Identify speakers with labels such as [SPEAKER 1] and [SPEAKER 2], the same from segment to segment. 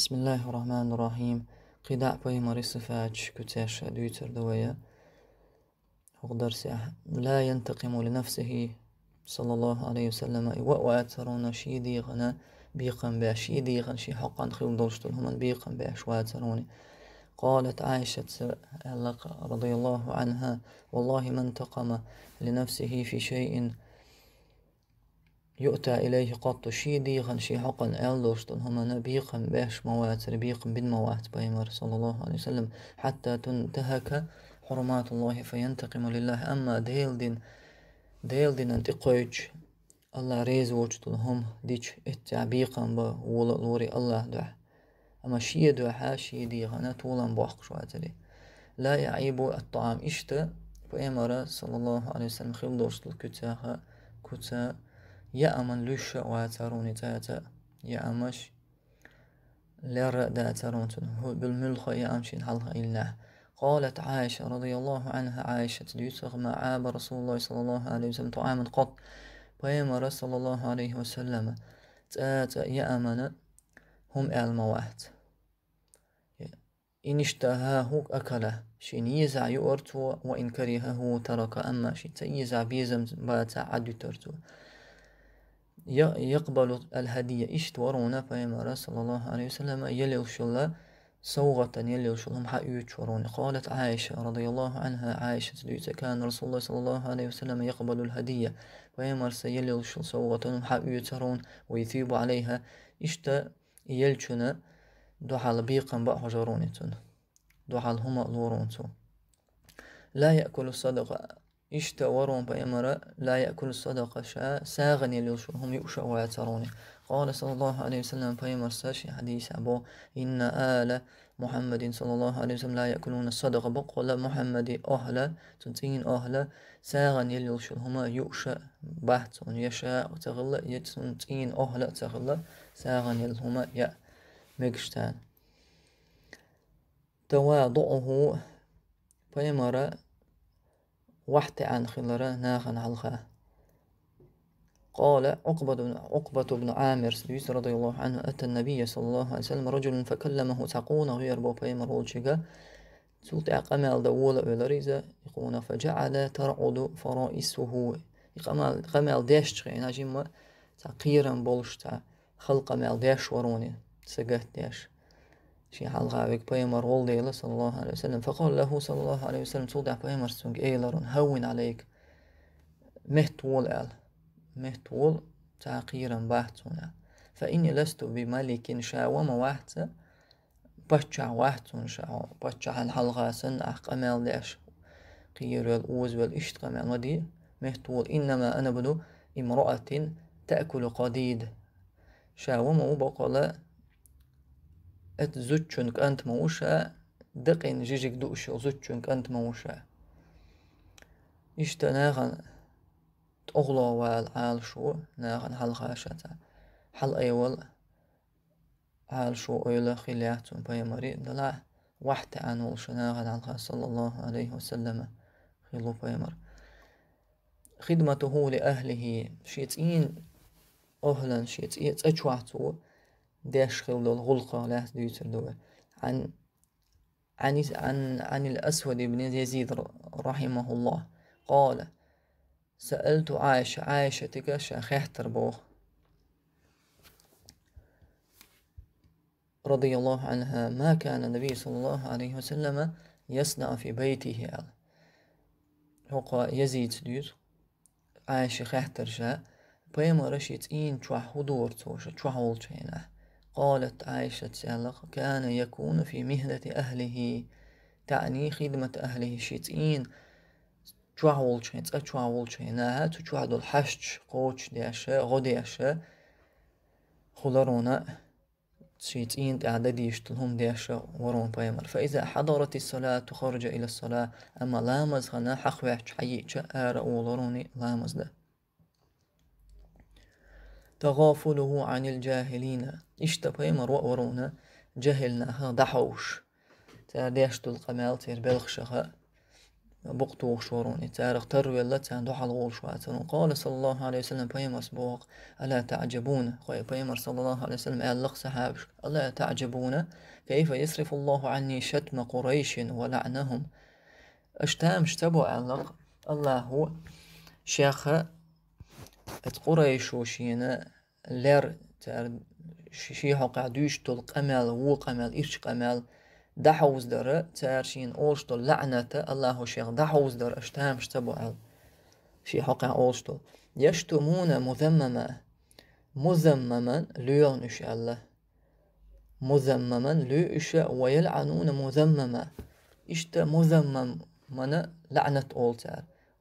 [SPEAKER 1] بسم الله الرحمن الرحيم Bismillahirrahmanirrahim. Qida payg'ambari sifat tushkuncha duytirdavoya. درسه لا ينتقم لنفسه صلى الله عليه وسلم وأترون شي ديغنا بيقن بأشي ديغن شي حقا خيون لهم بيقن بأش واتروني قالت عائشة رضي الله عنها والله ما انتقم لنفسه في شيء يؤتى إليه قط شيديغا شيحقا ألوشتن هما نبيقا باش موات بن موات بيمر صلى الله عليه وسلم حتى تنتهك حرمات الله فينتقم لله أما ديل دين ديل دين انتقويج الله ريز وجتن هم ديش اتعبيقا لوري الله دعه أما شيء دعها شيء ديغا نتولا بوحق شواتري لا يعيب الطعام إشتا بيمر صلى الله عليه وسلم خيل دوشتل كتاها كتاها يا أمن لش واترون تاتا يا أمش لر داترونتن هو بالملخ أمشي حلها إلا قالت عائشة رضي الله عنها عائشة ليسغ ما عاب رسول الله صلى الله عليه وسلم طعاما قط بيما رسول الله عليه وسلم تاتا يا أمن هم الموات إن اشتهاه أكله شين يزع يؤرتو وإن كرهه ترك أما شين يزع بيزم باتا عدو ترتو يقبل الهدية iş tvaruna الله sallallohu alayhi vasallam yelevshilla سوغة يليوشلهم حقيو تشورون قالت عائشة رضي الله عنها عائشة ديوتا كان رسول الله صلى الله عليه وسلم يقبل الهدية ويمرس يليوشل سوغة حقيو ترون ويثيب عليها تا يلشنا دوحال بيقا بأحجرونتون جارونتون دوحال هما لورونتون لا يأكل الصدقة اشتوروا بأمر لا يأكل الصدقة شاء ساغن يلوشهم يؤشوا ويعترون قال صلى الله عليه وسلم بأمر ساشي حديث أبو إن آل محمد صلى الله عليه وسلم لا يأكلون الصدقة بقول محمد أهلا تنتين أهلا ساغن يلوشهم يؤشى بحث يشاء تغلى يتنتين أهلا تغلى ساغن يلهم يأ مكشتان تواضعه بأمر وحتى عن خلرا ناخن علخا قال عقبة بن, عقبة بن عامر سويس رضي الله عنه أتى النبي صلى الله عليه وسلم رجل فكلمه سقون غير مرول شيكا سوت أقمال دول ولريزا يقول فجعل ترعد فرائسه قمال قمال داش ناجم سقيرا بولشتا خلق مال داش وروني سقه داش شي حلقة avec بيمر والدي صلى الله عليه وسلم فقال له صلى الله عليه وسلم توضع بيمر سونج إيه لارون هون عليك مهتول أل مهتول وال تعقيرا بحثنا فإني لست بملك شاوم واحدة بچع واحتون شاو بچع الحلقة سن أحق أمال لأش قير والأوز والإشت قمال ودي مهتول إنما أنا بنو امرأة تأكل قديد شاوم وبقلا ات زوتشونك انت موشا دقين جيجيك دوش زوتشونك انت موشا اشتا ناغن تغلو وال عال شو ناغن حل غاشتا حل ايول عال شو ايلا خلياتون بايماري دلع وحتى عن ولش ناغن عالغا صلى الله عليه وسلم خلو بايمار خدمته لأهله شيت إين أهلا شيت إيت يشغل الغلق لا يسلوه عن عن عن عن الأسود بن يزيد رحمه الله قال سألت عائشة عائشة تكش أخيحتر بوه رضي الله عنها ما كان النبي صلى الله عليه وسلم يصنع في بيته هو يزيد دير عائشة خيحتر شا بيما رشيت إين شوح حضور توش شوح ولشينه قالت عائشة سألق كان يكون في مهنة أهله تعني خدمة أهله شيتين چوالچین چه چوالچین نه تو چوادل هشت قوچ دیشه غدیشه خلرونا شيتين تعدد يشتلهم ديش ورون بايمر فإذا حضرت الصلاة تخرج إلى الصلاة أما لامز خنا حقوة حيي شأر أولروني لامز ده تغافله عن الجاهلين مروء ورونا جهلنا ها دحوش Terdeş tul kamel تير بلخشها بقتوش وروني تار اختر الله تان دوح الغولش واتنون قال صلى الله عليه وسلم بيمر سبوق ألا تعجبون خوي بيمر صلى الله عليه وسلم قال ألا تعجبون كيف يصرف الله عني شتم قريش ولعنهم أشتام اشتبوا ألا الله هو شيخ ات قريش وشي انا لير تار شي شي حقا دوش تول قمال وو قمال ايش قمال دحوز در تار شين اوش تول لعنته الله شيخ دحوز در اشتام اشتبو عال شي حقا اوش تول يشتمون مذمما مذمما ليون اش الله مذمما ليش ويلعنون مذمما اشت مذمم من لعنة اول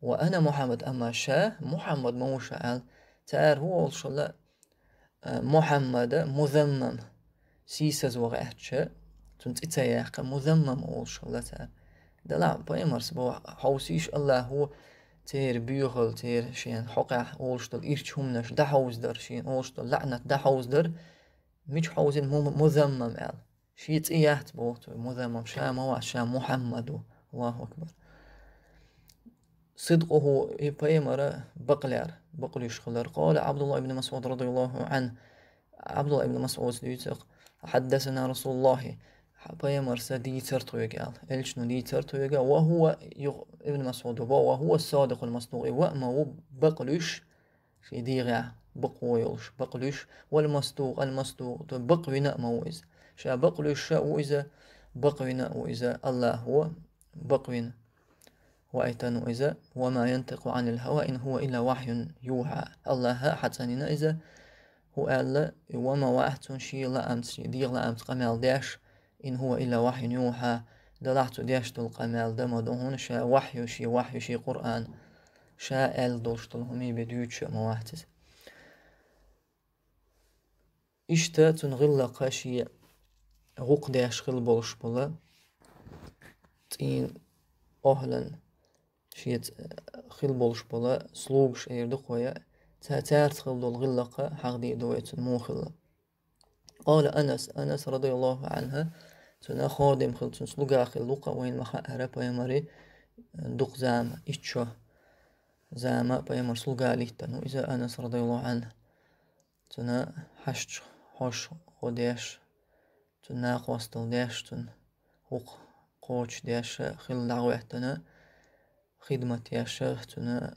[SPEAKER 1] وأنا محمد أما شاء محمد مو عن تار هو الشلا آه، محمد مذمم سيسز وغاتش تنت إتياق مذمم الشلا تار دلع بيمرس بو حوسيش الله هو تير بيغل تير شين حقع أولشتل إيرش دا حوز در شين أولشتل لعنت حوز در مش حوزن مذمم عال شيت إياهت بوت مذمم شام وعشام محمد الله أكبر صدقه إبايمر بقلار بقل يشخلر قال عبد الله بن مسعود رضي الله عنه عبد الله بن مسعود ديتق حدثنا رسول الله payg'ambar deytar to'yiga elchini deytar to'yiga va huva ibn masud va va huva sodiqul masduqi va ma u baqlush shidiga بقويوش بقلوش والمصدوق المصدوق بقوينا موئز شا بقلوش شا وإذا بقوينا وإذا الله هو بقوينا وأيتان إذا وما ينطق عن الهوى إن هو إلا وحي يوحى الله حتانين إذا هو ألا وما واحد شي لا أمس ديغ لا أمس قمال داش إن هو إلا وحي يوحى دلعت داش تلقى مال دم دهون شا وحي شي وحي شي قرآن شا أل دلش دلهمي بديوش إشتا İşte قاشي غوق داش غل بولش بولا تين أهلاً شيت خيل بولش بولا سلوبش ايرد قويا تارت خيل دول غلقة حقدي دويت مو خلا قال أنس أنس رضي الله عنها تنا خادم خيل سلوغا خيل لقا وين مخا أرابا يمري دوق زام إتشو زعماء بيمر سلقا ليتن وإذا أنس رضي الله عنه تنا حشت خوش وديش تنا قوستل ديش تن وق قوش ديش خل دعوه تنا خدمة يا شيختنا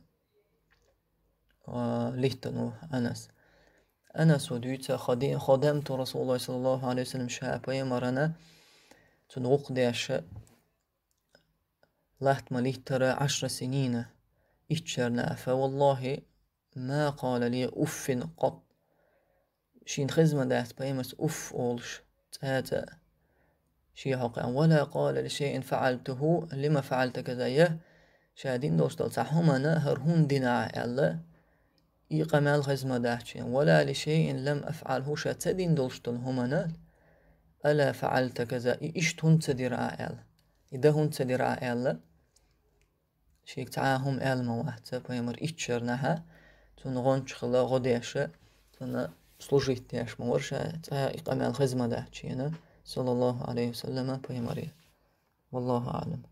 [SPEAKER 1] وليتنو أنس أنس وديت خدمت رسول الله صلى الله عليه وسلم شعبي مرنا تنوق أشاء لحت مليتر عشر سنين إتشرنا فوالله ما قال لي أف قط شين خزمة دات بيمس أف أولش تاتا شي حقا ولا قال لشيء فعلته لما فعلت كذا شاهدين دوستو صح هم نهرهن دينا الله يقمال غزمة داحشين ولا لشيء لم أفعله شاتدين دولشتن همنا ألا فعلت كذا إشتون تدير آل إدهن تدير آل شيك تعاهم آل مواحدة بيمر إتشر نها تنغون شخلا غديشة تن служить тяж морша та и камел хизмада чина саллаллаху алейхи саллама поймари валлаху алам